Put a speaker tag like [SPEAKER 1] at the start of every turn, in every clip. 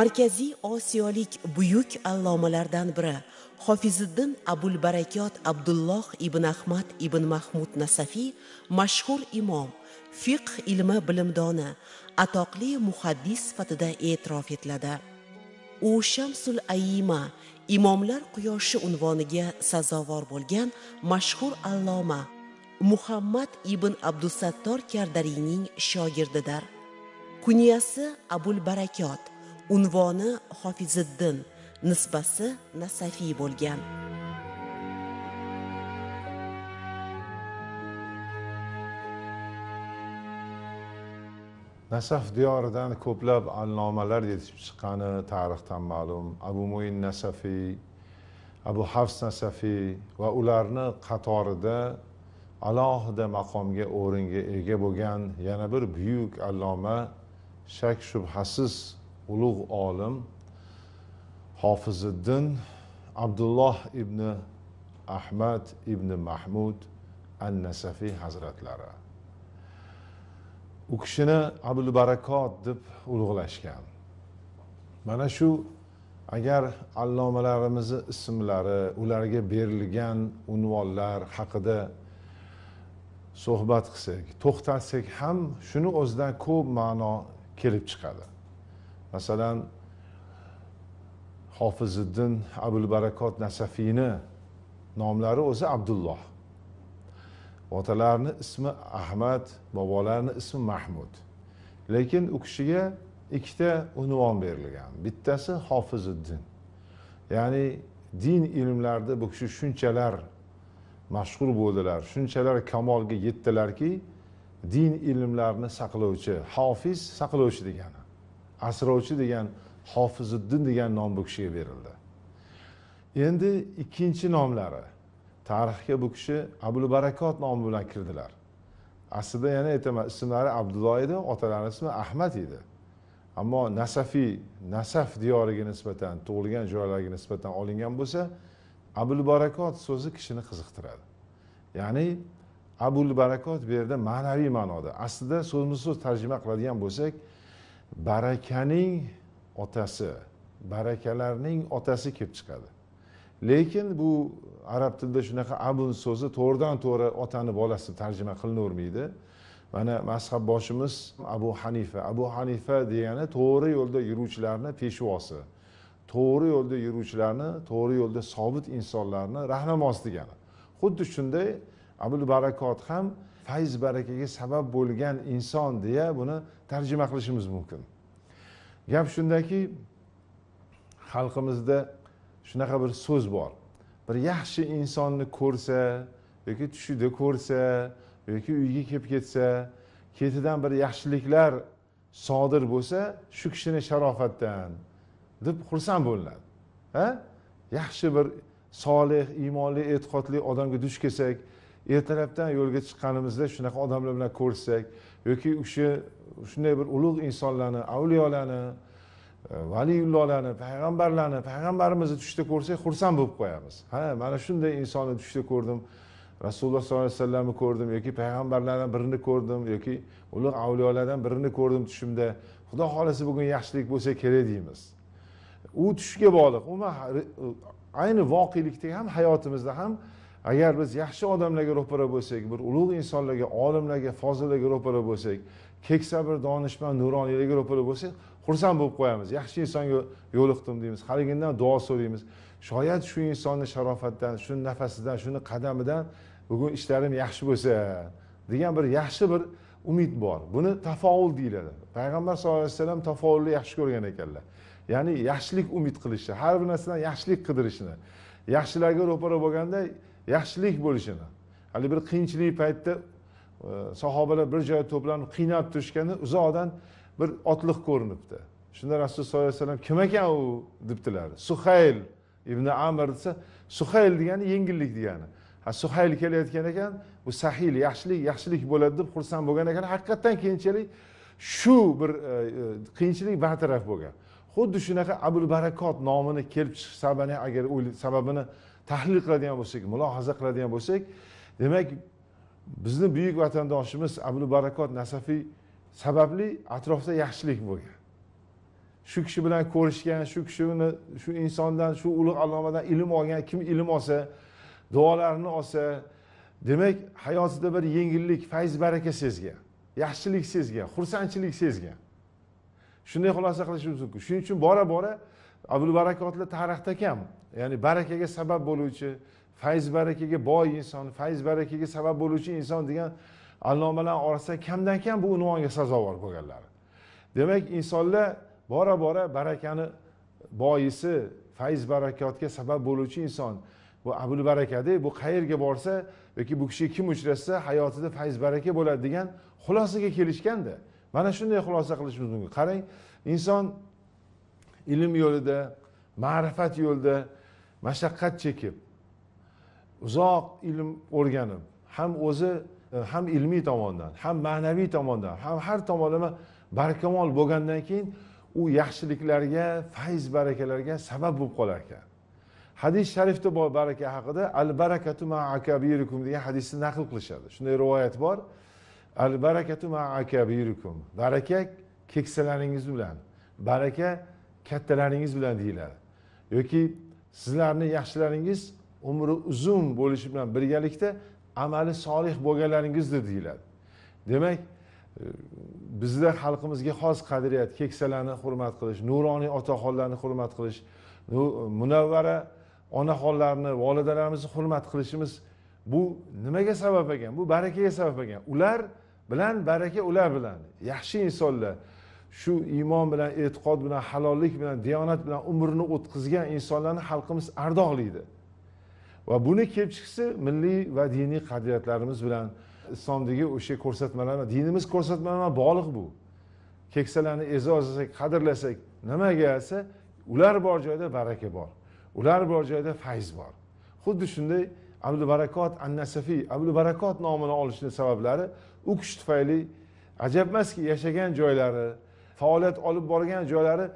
[SPEAKER 1] markaziy osiyolik buyuk allomalardan biri hofiziddin abul barakot abdulloh ibn ahmad ibn mahmud nasafiy mashhur imom fiqh ilmi bilimdoni atoqli muhaddis sifatida e'tirof etiladi u shamsul aima imomlar quyoshi unvoniga sazovor bo'lgan mashhur alloma muhammad ibn abdusattor kardariyning shogirdidir kunyasi abul barakot unvoni hofiziddin nisbasi nasafiy bo'lgan
[SPEAKER 2] nasaf diyoridan ko'plab allomalar yetishib chiqqani tarixdan ma'lum abu muin nasafiy abu hafs nasafiy va ularni qatorida alohida maqomga o'ringa ega bo'lgan yana bir buyuk alloma shak shubhasiz ulug' olim hofiziddin abdulloh ibn ahmad ibn mahmud an nasafiy hazratlari u kishini abul barakot deb ulug'lashgan mana shu agar allomalarimizni ismlari ularga berilgan unvonlar haqida suhbat qilsak to'xtalsak ham shuni o'zidan ko'p ma'no kelib chiqadi masalan hofiziddin abul barakot nasafiyni nomlari o'zi abdulloh otalarni ismi ahmad bobolarni ismi mahmud lekin u kishiga ikkita unvon berilgan bittasi hofiziddin ya'ni din ilmlarida bu kishi shunchalar mashhur bo'ldilar shunchalar kamolga yetdilarki din ilmlarini saqlovchi hofiz saqlovchi degani asrovchi degan hofiziddin degan nom bu kishiga berildi endi ikkinchi nomlari tarixga bu kishi abul barakot nomi bilan kirdilar aslida yana aytaman ismlari abdullo edi otalari ismi ahmad edi ammo nasafiy nasaf diyoriga nisbatan tug'ilgan joylariga nisbatan olingan bo'lsa abul barakot so'zi kishini qiziqtiradi ya'ni abul barakot bu yerda ma'naviy ma'noda aslida so'zma so'z tarjima qiladigan bo'lsak barakaning otasi barakalarning otasi kelib chiqadi lekin bu arab tilida shunaqa abun so'zi to'g'ridan to'g'ri otani bolasi tarjima qilinavermaydi mana mazhab boshimiz abu hanifa abu hanifa degani to'g'ri yo'lda yuruvchilarni peshvosi to'g'ri yo'lda yuruvchilarni to'g'ri yo'lda sobit insonlarni rahnamosi degani xuddi shunday abul barakot ham fayz barakaga sabab bo'lgan inson deya buni tarjima qilishimiz mumkin gap shundaki xalqimizda shunaqa bir so'z bor bir yaxshi insonni ko'rsa yoki tushida ko'rsa yoki uyga kelib ketsa ketidan bir yaxshiliklar sodir bo'lsa shu kishini sharofatdan deb xursand bo'linadi ha yaxshi bir solih iymonli e'tiqodli odamga duch kelsak ertalabdan yo'lga chiqqanimizda shunaqa odamlar bilan ko'rsak yoki o'sha shunday bir ulug' insonlarni avliyolarni e, valiullohlarni payg'ambarlarni payg'ambarimizni tushda ko'rsak xursand bo'lib qo'yamiz ha mana shunday insonni tushda ko'rdim rasululloh sollallohu alayhi vasallamni ko'rdim yoki payg'ambarlardan birini ko'rdim yoki ulug' avliyolardan birini ko'rdim tushimda xudo xohlasa bugun yaxshilik bo'lsa kerak deymiz u tushga bog'liq umuman ayni voqelikda ham hayotimizda ham agar biz yaxshi odamlarga ro'para bo'lsak bir ulug' insonlarga olimlarga fozillarga ro'para bo'lsak keksa bir donishmand nuroniylarga ro'para bo'lsak xursand bo'lib qo'yamiz yaxshi insonga yo'liqdim deymiz haligindan duo so'raymiz shoyat shu insonni sharofatidan shuni nafasidan shuni qadamidan bugun ishlarim yaxshi bo'lsa degan bir yaxshi bir umid bor buni tafovul deyiladi payg'ambar sallallohu alayhi vasallam tafovulni yaxshi ko'rgan ekanlar ya'ni yaxshilik umid qilishni har bir narsadan yaxshilik qidirishni yaxshilarga ro'para bo'lganda yaxshilik bo'lishini hali bir qiyinchilik paytda e, sahobalar bir joyda to'planib qiynalib turishganda uzoqdan bir otliq ko'rinibdi shunda rasululloh sollallohu alayhi vasallam kim ekan u debdilar suhayl ibn amir desa suhayl degani yengillik degani ha suhayl kelayotgan ekan bu sahil yaxshilik yaxshilik bo'ladi deb xursand bo'lgan ekan haqiqatdan keyinchalik shu bir e, e, qiyinchilik bartaraf bo'lgan xuddi shunaqa abul barakot nomini kelib chiqish sababini agar sababini tahlil qiladigan bo'lsak mulohaza qiladigan bo'lsak demak bizni buyuk vatandoshimiz abu barakot nasafiy sababli atrofda yaxshilik bo'lgan shu kishi bilan ko'rishgan shu kishini shu insondan shu ulug' allomadan ilm olgan kim ilm olsa duolarini olsa demak hayotida bir yengillik fayz baraka sezgan yaxshilik sezgan xursandchilik sezgan shunday xulosa qilishimiz mumkin shuning uchun bora bora abul barakotlar tarixda kam ya'ni barakaga sabab bo'luvchi fayz barakaga boy inson fayz barakaga sabab bo'luvchi inson degan allomalar orasida kamdan kam bu unvonga sazovor bo'lganlar demak insonlar bora bora barakani boyisi fayz barakotga sabab bo'luvchi inson bu abul barakada bu qayerga borsa yoki bu kishi kim uchrashsa hayotida fayz baraka bo'ladi degan xulosaga kelishganda mana shunday xulosa qilishimiz mumkin qarang inson ilm yo'lida ma'rifat yo'lida mashaqqat chekib uzoq ilm o'rganib ham o'zi ham ilmiy tomondan ham ma'naviy tomondan ham har tomonlama barkamol bo'lgandan keyin u yaxshiliklarga fayz barakalarga sabab bo'lib qolar ekan hadis sharifda bor baraka haqida al barakatu ma akabirikum degan hadisni naql qilishadi shunday rivoyat bor al barakatu ma akabirikum baraka keksalaringiz bilan baraka kattalaringiz bilan deyiladi yoki sizlarni yaxshilaringiz umri uzun bo'lishi bilan birgalikda amali solih bo'lganlaringizdir deyiladi demak e, bizlar xalqimizga xos qadriyat keksalarni hurmat qilish nuroniy otaxonlarni hurmat qilish munavvara onaxonlarni volidalarimizni hurmat qilishimiz bu nimaga sabab ekan bu barakaga sabab ekan ular bilan baraka ular bilan yaxshi insonlar shu iymon bilan e'tiqod bilan halollik bilan diyonat bilan umrini o'tkazgan insonlarni xalqimiz ardoqlaydi va buni kelib chiqishi milliy va diniy qadriyatlarimiz bilan islomdagi o'sha ko'rsatmalar dinimiz ko'rsatmalar bilan bog'liq bu keksalarni e'zozlasak qadrlasak nimaga desa ular bor joyda baraka bor ular bor joyda fayz bor xuddi shunday abdulbarakot barakot an nasafiy abdulbarakot barakot nomini olishni sabablari u kishi tufayli ajabmaski yashagan joylari faoliyat olib borgan joylari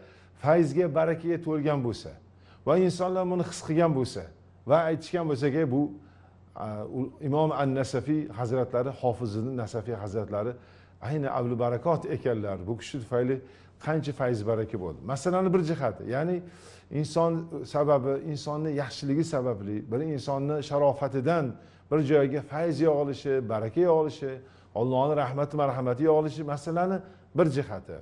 [SPEAKER 2] fayzga barakaga to'lgan bo'lsa va insonlar buni his qilgan bo'lsa va aytishgan bo'lsaki bu imom an nasafiy hazratlari hofizni nasafiy hazratlari ayni avli barakot ekanlar bu kishi tufayli qancha fayz baraka bo'ldi masalani bir jihati ya'ni inson sababi insonni yaxshiligi sababli bir insonni sharofatidan bir joyga fayz yog'ilishi baraka yog'ilishi allohni rahmati marhamati yog'ilishi masalani bir jihati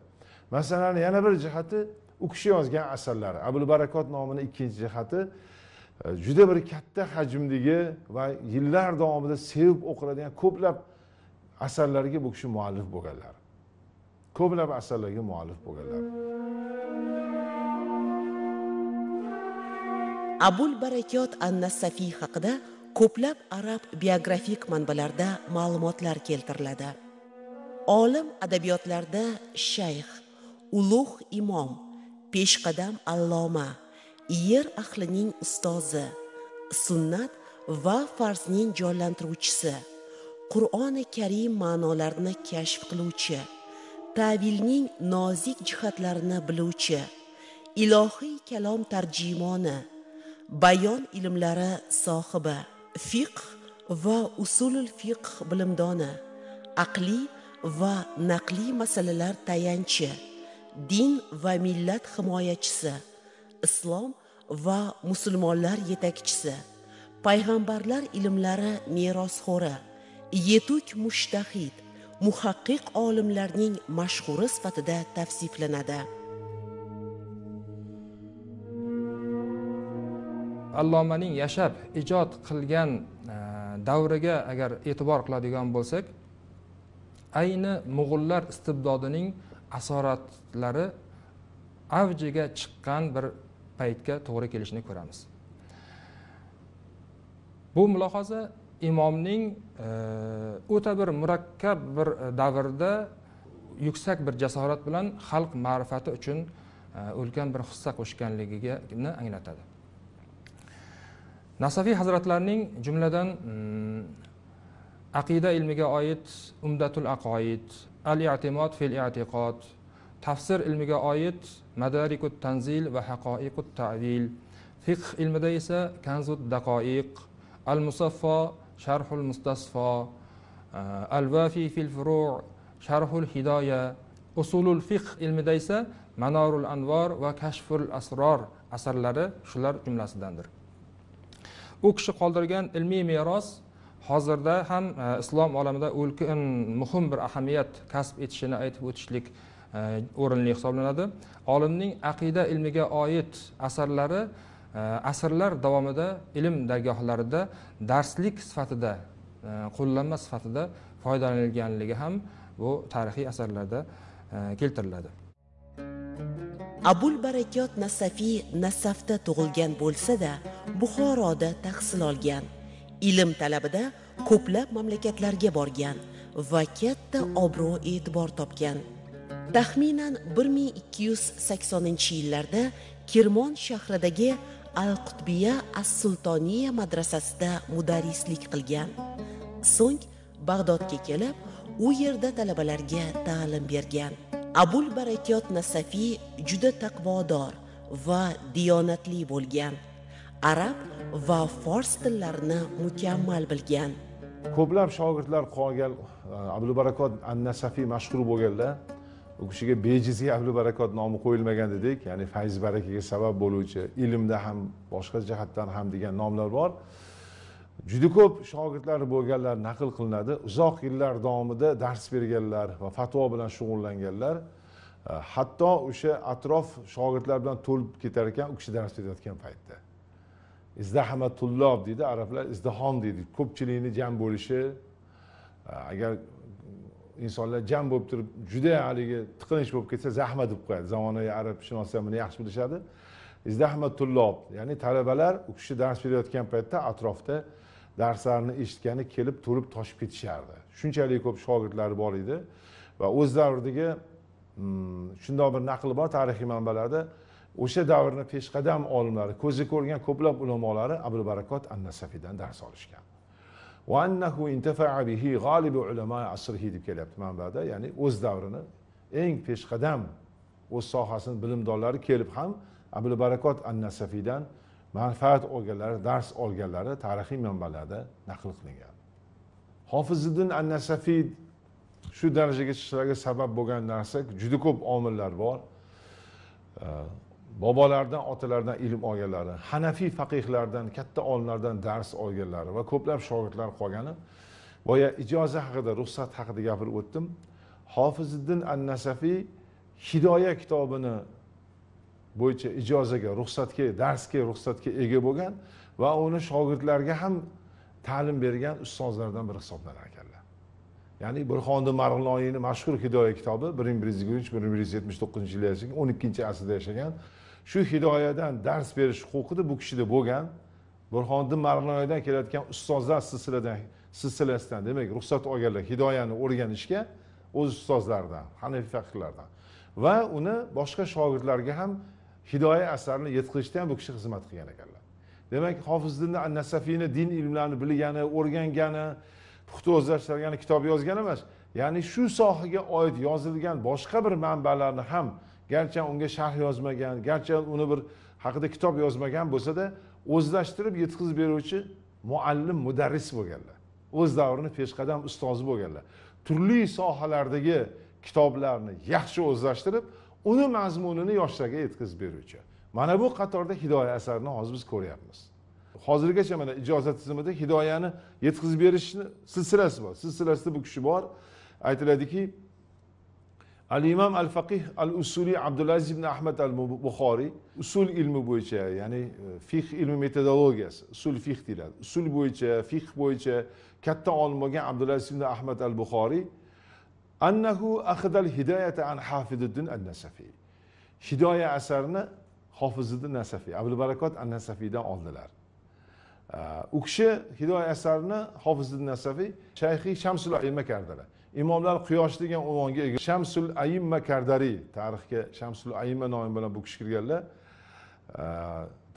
[SPEAKER 2] masalani yana bir jihati u kishi yozgan asarlari abul barakot nomini ikkinchi jihati e, juda bir katta hajmdagi va yillar davomida sevib o'qiladigan ko'plab asarlarga bu kishi muallif bo'lganlar ko'plab asarlarga muallif bo'lganlar
[SPEAKER 1] abul barakot an safiy haqida ko'plab arab biografik manbalarda ma'lumotlar keltiriladi olim adabiyotlarda shayx ulug' imom peshqadam alloma yer ahlining ustozi sunnat va farzning jonlantiruvchisi qur'oni karim ma'nolarini kashf qiluvchi tavilning nozik jihatlarini biluvchi ilohiy kalom tarjimoni bayon ilmlari sohibi fiqh va usulul fiqh bilimdoni aqliy va naqliy masalalar tayanchi din va millat himoyachisi islom va musulmonlar yetakchisi payg'ambarlar ilmlari merosxo'ri yetuk mushtahid muhaqqiq olimlarning mashhuri sifatida tavsiflanadi
[SPEAKER 3] allomaning yashab ijod qilgan e, davriga agar e'tibor qiladigan bo'lsak ayni mo'g'ullar istibdodining asoratlari avjiga chiqqan bir paytga to'g'ri kelishini ko'ramiz bu mulohaza imomning e, o'ta bir murakkab bir davrda yuksak bir jasorat bilan xalq ma'rifati uchun e, ulkan bir hissa qo'shganligini anglatadi nasafiy hazratlarining jumladan mm, aqida ilmiga oid umdatul aqoid al i'timod fil i'tiqod tafsir ilmiga oid madarikut tanzil va haqoiqut tavil fiqh ilmida esa kanzud daqoiq al musaffo sharhul mustasfo al vafi fil furu sharhul hidoya usulul fiqh ilmida esa manorul anvor va kashful asror asarlari shular jumlasidandir u kishi qoldirgan ilmiy meros hozirda ham e, islom olamida ulkan muhim bir ahamiyat kasb etishini aytib o'tishlik e, o'rinli hisoblanadi olimning aqida ilmiga oid asarlari e, asrlar davomida ilm dargohlarida darslik sifatida qo'llanma sifatida foydalanilganligi
[SPEAKER 1] ham bu tarixiy asarlarda keltiriladi abul barakot nasafiy nasafda tug'ilgan bo'lsa da buxoroda tahsil olgan ilm talabida ko'plab mamlakatlarga borgan va katta obro' e'tibor topgan taxminan 1280 yillarda kirmon shahridagi al qutbiya as sultoniya madrasasida mudarrislik qilgan so'ng bag'dodga kelib u yerda talabalarga ta'lim bergan abul barakot nasafiy juda taqvodor va diyonatli bo'lgan arab va fors tillarini mukammal bilgan ko'plab shogirdlar qolgan e, ablubarakot
[SPEAKER 2] an nasafiy mashhur bo'lganlar u kishiga bejizga ablubarakot nomi qo'yilmagan dedik ya'ni fayz barakaga sabab bo'luvchi ilmda ham boshqa jihatdan ham degan nomlar bor juda ko'p shogirdlari bo'lganlar naql qilinadi uzoq yillar davomida dars berganlar va fatvo bilan shug'ullanganlar e, hatto o'sha atrof shogirdlar bilan to'lib ketar ekan u kishi dars berayotgan paytda izdahamatullob deydi arablar izdihom deydi ko'pchilikni jam bo'lishi agar insonlar jam bo'lib turib juda haligi tiqilinch bo'lib ketsa zahma deb qo'yadi zamonaviy arab shunoslar buni yaxshi bilishadi izdahmatullob ya'ni talabalar u kishi dars berayotgan paytda atrofda darslarni eshitgani kelib to'lib toshib ketishardi shunchalik ko'p shogirdlari bor edi va o'z davridagi hmm, shundoq bir naql bor tarixiy manbalarda o'sha davrni peshqadam olimlari ko'zi ko'rgan ko'plab ulamolari abul barakot an nasafiydan dars olishgan annahu intafa'a bihi deb kelyapti manbada ya'ni o'z davrini eng peshqadam o'z sohasini bilimdonlari kelib ham abul barakot an nasafiydan manfaat olganlari dars olganlari tarixiy manbalarda naql qilingan hofiziddin an nasafiy shu darajaga chiqishlariga sabab bo'lgan narsa juda ko'p omillar bor bobolardan otalardan ilm olganlari hanafiy faqihlardan katta olimlardan dars olganlari va ko'plab shogirdlar qolgani boya ijoza haqida ruxsat haqida gapirib o'tdim hofiziddin an nasafiy hidoya kitobini bo'yicha ijozaga ruxsatga darsga ruxsatga ega bo'lgan va uni shogirdlarga ham ta'lim bergan ustozlardan biri hisoblanar ekanlar ya'ni burxoniddin marg'iloniyni mashhur hidoya kitobi bir ming bir yuz yigirma uch bir ming bir yuz yetmish to'qqizinchi yillar yashagan o'n ikkinchi asrda yashagan shu hidoyadan dars berish huquqida bu kishida bo'lgan burxoniddin marg'iloniyadan kelayotgan ustozlar silsiladan silsilasidan demak ruxsat olganlar hidoyani o'rganishga o'z ustozlaridan hanafiy faqihlardan va uni boshqa shogirdlarga ham hidoya asarini yetkazishda ham bu kishi xizmat qilgan ekanlar demak hofizdin nasafiyni din ilmlarini bilgani o'rgangani puxta o'zlashtirgani kitob yozgan emas ya'ni shu sohaga oid yozilgan boshqa bir manbalarni ham garchi unga sharh yozmagan garchi uni bir haqida kitob yozmagan bo'lsada o'zlashtirib yetkazib beruvchi muallim mudarris bo'lganlar o'z davrini peshqadam ustozi bo'lganlar turli sohalardagi kitoblarni yaxshi o'zlashtirib uni mazmunini yoshlarga yetkazib beruvchi mana bu qatorda hidoya asarini hozir biz ko'ryapmiz hozirgacha mana ijozat tizimida hidoyani yetkazib berishni silsilasi bor silsilasida bu kishi bor aytiladiki al imom al faqih al usuliy abdulaziz ibn ahmad al buxoriy usul ilmi bo'yicha ya'ni e, fih ilmi metodologiyasi usul fih deyiladi usul bo'yicha fih bo'yicha katta olim bo'lgan abdulaziz ibn ahmad al buxoriy annahu ahdal hidoyata an hafiduddin an nasafiy hidoya asarini hofiziddin nasafiy abdulbarakot barakot an nasafiydan oldilar e, u kishi hidoya asarini hofiziddin nasafiy shayxiy shamsul ilma kardilar imomlar quyosh degan unvonga ega shamsul ayimma kardariy tarixga shamsul ayimma nomi bilan bu kishi kirganlar e,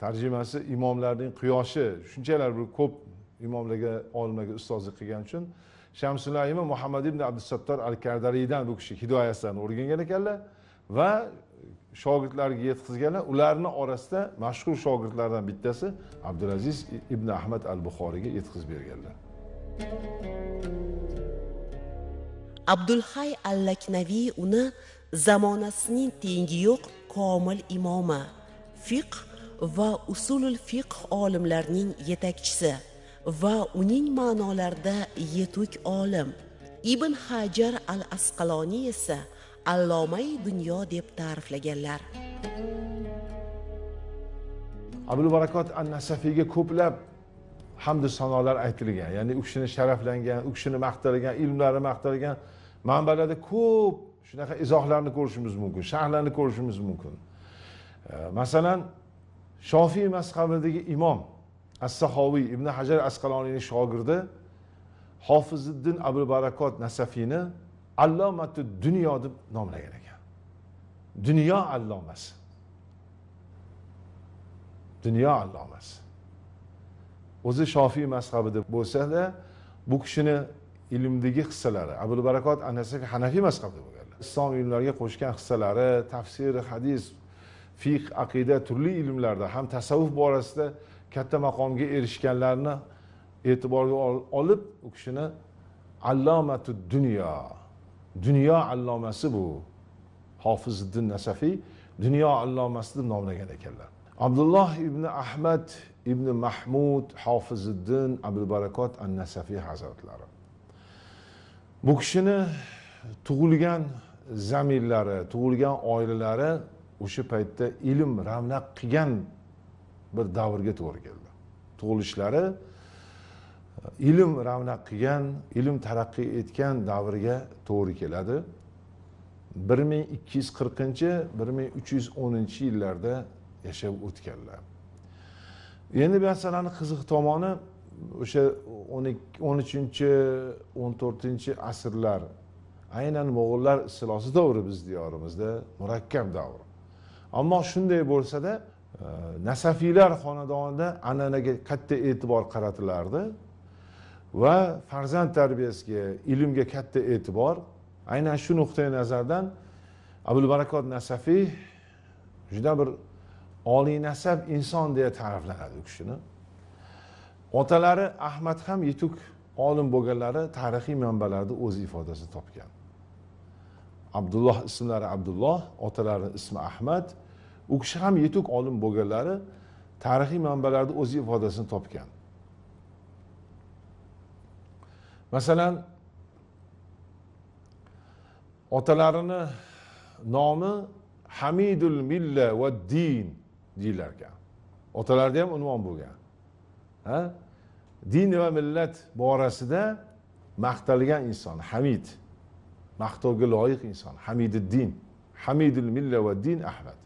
[SPEAKER 2] tarjimasi imomlarning quyoshi shunchalar bir ko'p imomlarga olimlarga ustozlik qilgani uchun shamsul ayimma muhammad ibn abdusattor al kardariydan bu kishi hidoyatlarni o'rgangan ekanlar va shogirdlariga yetkazganlar ularni orasida mashhur shogirdlardan bittasi abdulaziz ibn ahmad al buxoriyga yetkazib berganlar
[SPEAKER 1] abdulhay allaknaviy uni zamonasining tengi yo'q komil imomi fiqh va usulul fiqh olimlarining yetakchisi va uning ma'nolarida yetuk olim ibn hajar al asqaloniy esa allomai dunyo deb ta'riflaganlar
[SPEAKER 2] abul barakot an nasafiyga ko'plab hamdu sanolar aytilgan ya'ni u kishini sharaflangan u kishini maqtalgan ilmlari maqtalgan manbalarda ko'p shunaqa izohlarni ko'rishimiz mumkin sharhlarni ko'rishimiz mumkin masalan shofiy mazhabidagi imom assahoviy ibn hajar asqaloniyni shogirdi hofiziddin abu barakot nasafiyni allomatu dunyo deb nomlagan ekan dunyo allomasi dunyo allomasi o'zi shofiy mazhabida bo'lsada bu kishini ilmdagi hissalari abul barakot anasi hanafiy mazhabda bo'lganlar islom ilmlariga qo'shgan hissalari tafsir hadis fiq aqida turli ilmlarda ham tasavvuf borasida katta maqomga erishganlarni e'tiborga olib u kishini allomatu dunyo dunyo allomasi bu hofiziddin nasafiy dunyo allomasi deb nomlagan ekanlar abdulloh ibn ahmad ibn mahmud hofiziddin abdulbarakot barakot an nasafiy hazratlari bu kishini tug'ilgan zaminlari tug'ilgan oilalari o'sha paytda ilm ravnaq qilgan bir davrga to'g'ri keldi tug'ilishlari ilm ravnaq qilgan ilm taraqqiy etgan davrga to'g'ri keladi bir ming ikki yuz qirqinchi bir ming uch yuz o'ninchi yillarda yashab o'tganlar endi bu qiziq tomoni o'sha o'n ikki o'n uchinchi o'n to'rtinchi asrlar aynan mo'g'ullar istilosi davri biz diyorimizda murakkab davr ammo shunday bo'lsada e, nasafiylar xonadonida an'anaga katta e'tibor qaratilardi va farzand tarbiyasiga ilmga katta e'tibor aynan shu nuqtai nazardan abul barakot nasafiy juda bir oliy nasab inson deya ta'riflanadi u kishini otalari ahmad ham yetuk olim bo'lganlari tarixiy manbalarda o'z ifodasini topgan abdulloh ismlari abdulloh otalari ismi ahmad u kishi ham yetuk olim bo'lganlari tarixiy manbalarda o'z ifodasini topgan masalan otalarini nomi hamidul milla va din deyilarkan otalarida ham unvon bo'lgan ha din va millat borasida maqtalgan inson hamid maqtovga loyiq inson hamididdin hamidul milla va din ahmad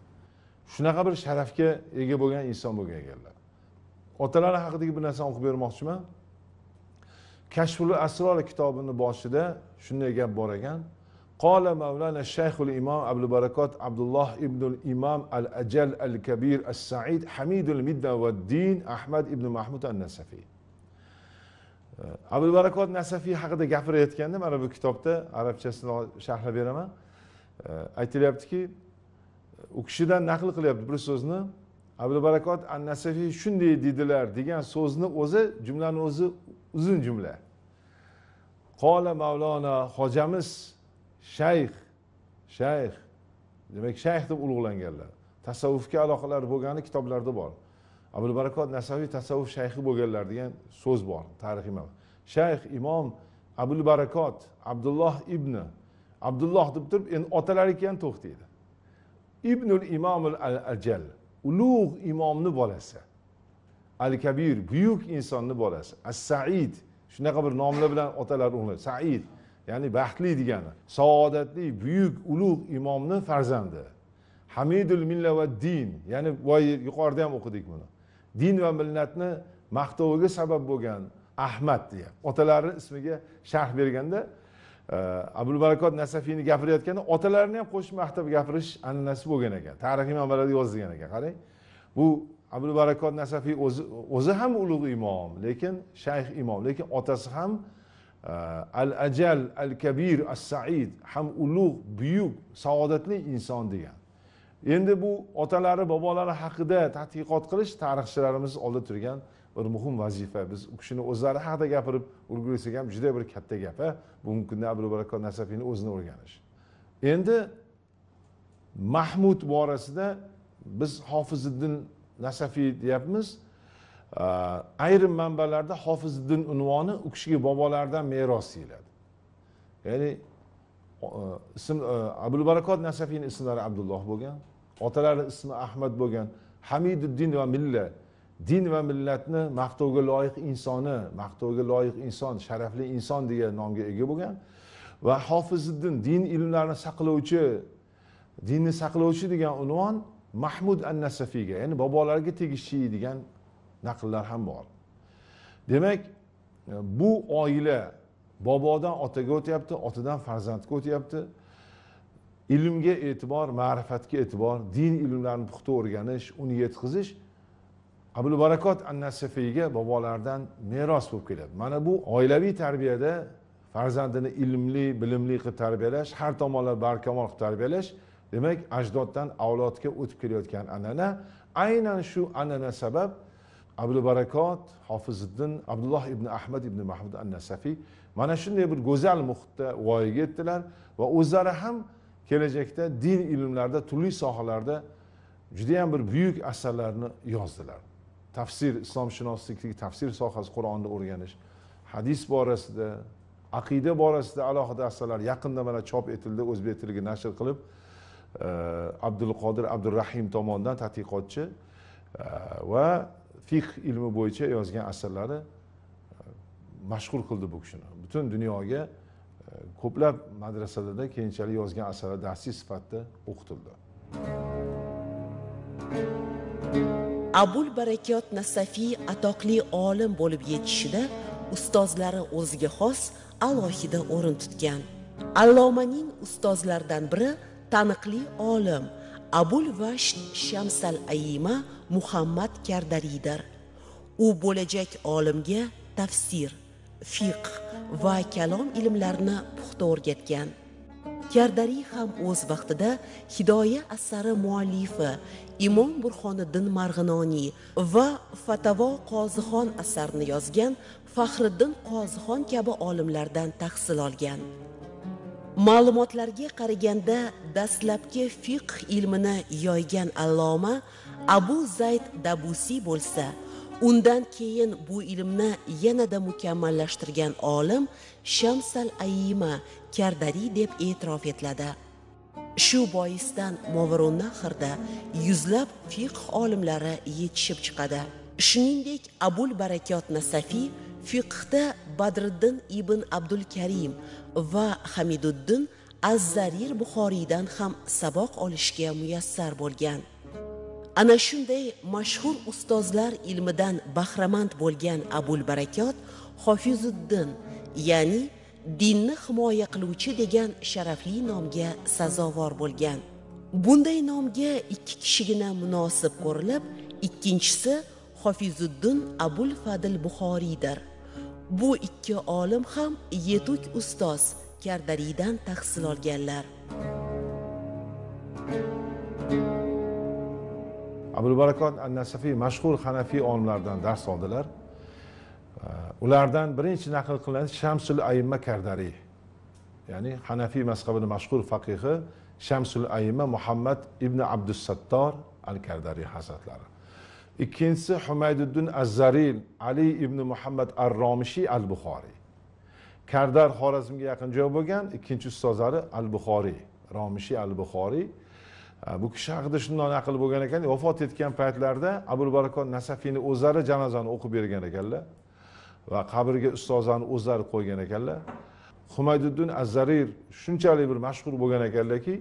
[SPEAKER 2] shunaqa bir sharafga ega bo'lgan inson bo'lgan ekanlar otalari haqidagi bir narsani o'qib bermoqchiman kashful asror kitobini boshida shunday gap bor ekan قال مولانا abdulloh ibn imom al ajal al kabir as said hamidul midda va din ahmad ibn mahmud an nasafiy abul barakot nasafiy haqida gapirayotganda mana bu kitobda arabchasini sharhlab beraman aytilyaptiki u kishidan naql qilyapti bir so'zni abul barakot an nasafiy shunday dedilar degan so'zni o'zi jumlani o'zi uzun jumla qola mavlona hojamiz shayx shayx demak shayx deb ulug'langanlar tasavvufga aloqalari bo'lgani kitoblarda bor abul barakot nasaviy tasavvuf shayxi bo'lganlar degan so'z bor tarixiy shayx imom abul barakot abdulloh ibni abdulloh deb turib endi otalari ekan to'xtaydi ibnul imomul al ajal ulug' imomni bolasi al kabir buyuk insonni bolasi as said shunaqa bir nomlar bilan otalari uni said ya'ni baxtli degani saodatli buyuk ulug' imomni farzandi hamidul milla va din ya'ni voy yuqorida ham o'qidik buni din va millatni maqtoviga sabab bo'lgan ahmad deya otalarini ismiga sharh berganda e, abul barakot nasafiyni gapirayotganda otalarini ham qo'shib maqtab gapirish an'anasi bo'lgan ekan tarixiy manbalarda yozilgan ekan qarang bu abul barakot nasafiy o'zi o'zi ham ulug' imom lekin shayx imom lekin otasi ham e, al ajal al kabir as said ham ulug' buyuk saodatli inson degan endi bu otalari bobolari haqida tadqiqot qilish tarixchilarimiz oldida turgan bir muhim vazifa biz u kishini o'zlari haqida gapirib ulgursak ham juda bir katta gap bugungi kunda abu barakat nasafiyni o'zini o'rganish endi mahmud borasida biz hofiziddin nasafiy deyapmiz ayrim manbalarda hofiziddin unvoni u kishiga bobolaridan meros deyiladi ya'ni ism e, abul barakot nasafiyni ismlari abdulloh bo'lgan otalari ismi ahmad bo'lgan hamiduddin va milla din va millatni maqtovga loyiq insoni maqtovga loyiq inson sharafli inson degan nomga ega bo'lgan va hofiziddin din ilmlarini saqlovchi dinni saqlovchi degan unvon mahmud an nasafiyga ya'ni bobolariga tegishli degan naqllar ham bor demak bu oila bobodan otaga o'tyapti otadan farzandga o'tyapti ilmga e'tibor ma'rifatga e'tibor din ilmlarini puxta o'rganish uni yetkazish abul barakot an nasafiyga bobolaridan meros bo'lib keladi mana bu oilaviy tarbiyada farzandini ilmli bilimli qilib tarbiyalash har tomonlama barkamol qilib tarbiyalash demak ajdoddan avlodga o'tib kelayotgan an'ana aynan shu an'ana sabab abul barakot hofiziddin abdulloh ibn ahmad ibn mahmud an nasafiy mana shunday bir go'zal muhitda voyaga yetdilar va o'zlari ham kelajakda din ilmlarida turli sohalarda judayam bir buyuk asarlarni yozdilar tafsir islomshunoslikdagi tafsir sohasi qur'onni o'rganish hadis borasida aqida borasida alohida asarlar yaqinda mana chop etildi o'zbek tiliga nashr qilib e, abdulqodir abdurahim tomonidan tadqiqotchi e, va fiq ilmi bo'yicha yozgan asarlari e, mashhur qildi bu kishini butun dunyoga ko'plab madrasalarda keyinchalik yozgan asarlar darsiy sifatida o'qitildi
[SPEAKER 1] abul barakot nasafiy atoqli olim bo'lib yetishida ustozlari o'ziga xos alohida o'rin tutgan allomaning ustozlaridan biri taniqli olim abul vash shamsal aima muhammad kardariydir u bo'lajak olimga tafsir fiq va kalom ilmlarini puxta o'rgatgan kardariy ham o'z vaqtida hidoya asari muallifi imom burxoniddin marg'inoniy va fatavo qozixon asarini yozgan faxriddin qozixon kabi olimlardan tahsil olgan ma'lumotlarga qaraganda dastlabki fiqh ilmini yoygan alloma abu zayd dabusiy bo'lsa undan keyin bu ilmni yanada mukammallashtirgan olim shamsal aima kardariy deb e'tirof etiladi shu boisdan movarunnahrda yuzlab fiqh olimlari yetishib chiqadi shuningdek abul barakot nasafiy fiqhda badriddin ibn abdul karim va hamiduddin azzarir buxoriydan ham saboq olishga muyassar bo'lgan ana shunday mashhur ustozlar ilmidan bahramand bo'lgan abul barakot hofizuddin ya'ni dinni himoya qiluvchi degan sharafli nomga sazovor bo'lgan bunday nomga ikki kishigina munosib ko'rilib ikkinchisi hofizuddin abul fadil buxoriydir bu ikki olim ham yetuk ustoz kardariydan tahsil olganlar
[SPEAKER 2] abu barakot an nasafiy mashhur hanafiy olimlaridan dars oldilar ulardan birinchi naql qilinadi shamsul ayimma kardariy ya'ni hanafiy mazhabini mashhur faqihi shamsul ayimma muhammad ibn abdusattor al kardariy hazratlari ikkinchisi humaydiddin azzaril ali ibn muhammad ar romishiy al buxoriy kardar xorazmga yaqin joy bo'lgan ikkinchi ustozlari al buxoriy romishiy al buxoriy bu kishi haqida shundoq naql bo'lgan ekan vafot etgan paytlarida abul barakot nasafiyni o'zlari janozani o'qib bergan ekanlar va qabrga ustozani o'zlari qo'ygan ekanlar humaydiddin azzarir shunchalik bir mashhur bo'lgan ekanlarki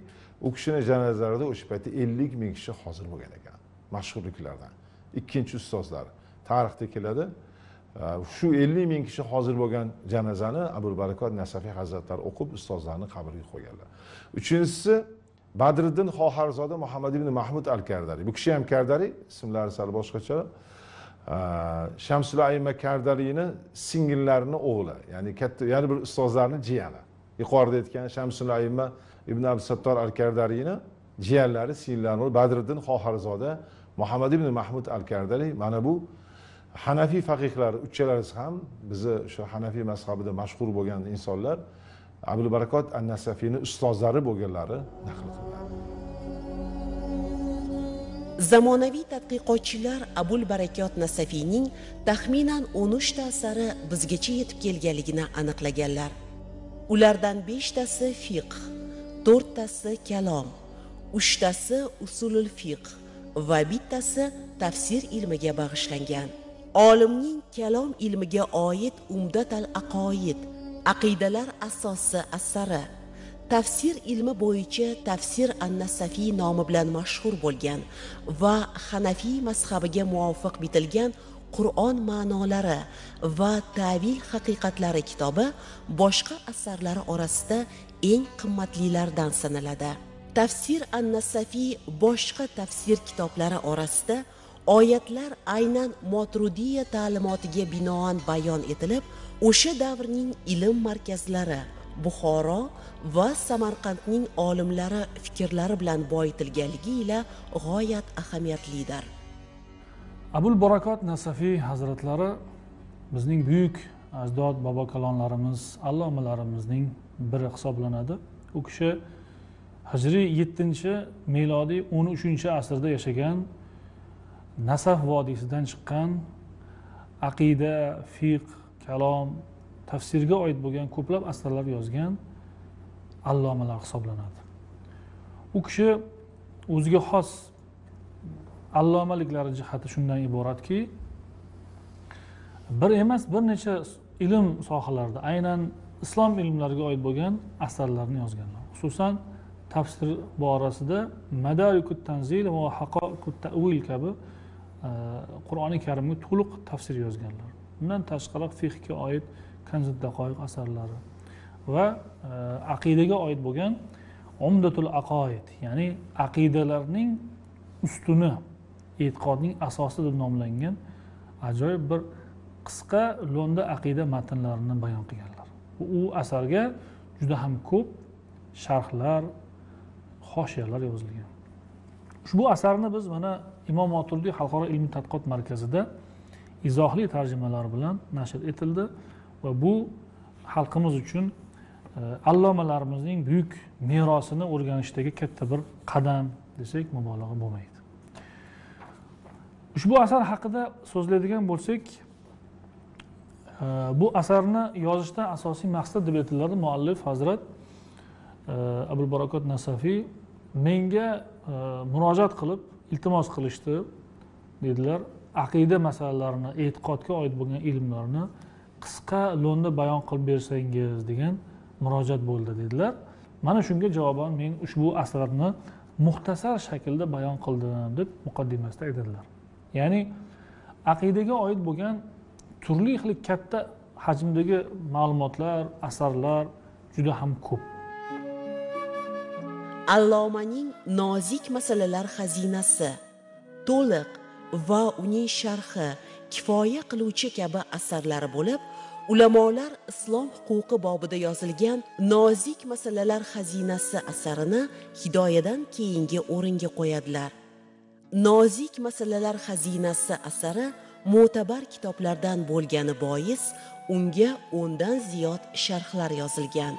[SPEAKER 2] u kishini janozalarida o'sha paytda ellik ming kishi hozir bo'lgan ekan mashhurliklardan ikkinchi ustozlar tarixda keladi shu ellik ming kishi hozir bo'lgan janozani abul barakot nasafiy hazratlari o'qib ustozlarini qabriga qo'yganlar uchinchisi badriddin xoharzoda muhammad ibn mahmud al kardariy bu kishi ham kardariy ismlari sal boshqacha shamsul ayma kardariyni singillarini o'g'li ya'ni katta yana bir ustozlarni jiyani yuqorida aytgan shamsul ayma ibn absattor al kardariyni jiyanlari o'g'li badriddin xoharzoda muhammad ibn mahmud al kardariy mana bu hanafiy faqihlari uchalasi ham bizni o'sha hanafiy mazhabida mashhur bo'lgan insonlar abul barakot an nasafiyni ustozlari bo'lganlari naql qilinadi
[SPEAKER 1] zamonaviy tadqiqotchilar abul barakot nasafiyning taxminan o'n uchta asari bizgacha yetib kelganligini aniqlaganlar ulardan beshtasi fiq to'rttasi kalom uchtasi usulul fiq va bittasi tafsir ilmiga bag'ishlangan olimning kalom ilmiga oid umdatal aqoid aqidalar asosi asari tafsir ilmi bo'yicha tafsir an nasafiy nomi bilan mashhur bo'lgan va hanafiy mazhabiga muvofiq bitilgan qur'on ma'nolari va tavil haqiqatlari kitobi boshqa asarlari orasida eng qimmatlilardan sanaladi tafsir an nasafiy boshqa tafsir kitoblari orasida oyatlar aynan motrudiya ta'limotiga binoan bayon etilib o'sha davrning ilm markazlari buxoro va samarqandning olimlari fikrlari bilan boyitilganligi ila g'oyat ahamiyatlidir
[SPEAKER 4] abul barakot nasafiy hazratlari bizning buyuk ajdod bobokalonlarimiz allomalarimizning biri hisoblanadi u kishi hijriy yettinchi melodiy o'n uchinchi asrda yashagan nasaf vodiysidan chiqqan aqida fiq kalom tafsirga oid bo'lgan ko'plab asarlar yozgan allomalar hisoblanadi u kishi o'ziga xos allomaliklari jihati shundan iboratki bir emas bir necha ilm sohalarida aynan islom ilmlariga oid bo'lgan asarlarni yozganlar xususan tafsir borasida madariku tanzil va haqoqut tavil kabi e, qur'oni karimga to'liq tafsir yozganlar undan tashqari fihga oid kanzid daqoiq asarlari va e, aqidaga oid bo'lgan umdatul aqoid ya'ni aqidalarning ustuni e'tiqodning asosi deb nomlangan ajoyib bir qisqa lo'nda aqida matnlarini bayon qilganlar u asarga juda ham ko'p sharhlar hoshiyalar yozilgan ushbu asarni biz mana imom oturdiy xalqaro ilmiy tadqiqot markazida izohli tarjimalar bilan nashr etildi va bu xalqimiz uchun e, allomalarimizning buyuk merosini o'rganishdagi katta bir qadam desak mubolag'a bo'lmaydi ushbu asar haqida so'zlaydigan bo'lsak e, bu asarni yozishdan asosiy maqsad deb aytiladi muallif hazrat e, abul barakot nasafiy menga murojaat qilib iltimos qilishdi dedilar aqida masalalarini e'tiqodga oid bo'lgan ilmlarni qisqa lo'nda bayon qilib bersangiz degan murojaat bo'ldi dedilar mana shunga javoban men ushbu asarni muxtasar shaklda bayon qildim deb muqaddimasida aytadilar ya'ni aqidaga oid bo'lgan turli xil katta hajmdagi ma'lumotlar asarlar juda ham ko'p
[SPEAKER 1] allomaning nozik masalalar xazinasi to'liq va uning sharhi kifoya qiluvchi kabi asarlari bo'lib ulamolar islom huquqi bobida yozilgan nozik masalalar xazinasi asarini hidoyadan keyingi o'ringa qo'yadilar nozik masalalar xazinasi asari mo'tabar kitoblardan bo'lgani bois unga o'ndan ziyod sharhlar yozilgan